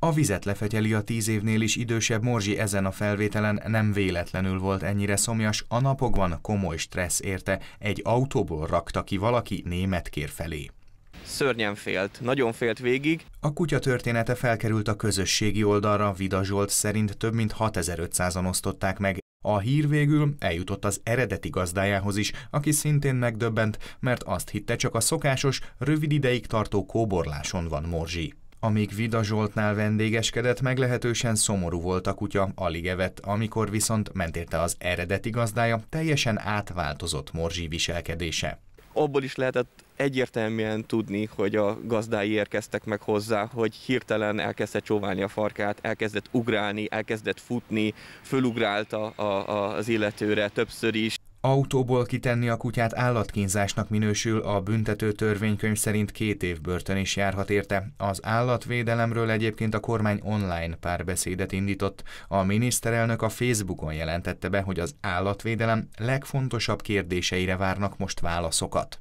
A vizet lefegyeli a tíz évnél is idősebb Morzsi ezen a felvételen nem véletlenül volt ennyire szomjas, a napokban komoly stressz érte, egy autóból rakta ki valaki németkér felé. Szörnyen félt, nagyon félt végig. A kutya története felkerült a közösségi oldalra, Vida Zsolt szerint több mint 6500-an osztották meg. A hír végül eljutott az eredeti gazdájához is, aki szintén megdöbbent, mert azt hitte csak a szokásos, rövid ideig tartó kóborláson van Morzsi. Amíg Vida Zsoltnál vendégeskedett, meglehetősen szomorú volt a kutya, alig evett, amikor viszont ment érte az eredeti gazdája, teljesen átváltozott morzsi viselkedése. Abból is lehetett egyértelműen tudni, hogy a gazdái érkeztek meg hozzá, hogy hirtelen elkezdett csóválni a farkát, elkezdett ugrálni, elkezdett futni, fölugrálta a, az illetőre többször is, Autóból kitenni a kutyát állatkínzásnak minősül, a büntető törvénykönyv szerint két év börtön is járhat érte. Az állatvédelemről egyébként a kormány online párbeszédet indított. A miniszterelnök a Facebookon jelentette be, hogy az állatvédelem legfontosabb kérdéseire várnak most válaszokat.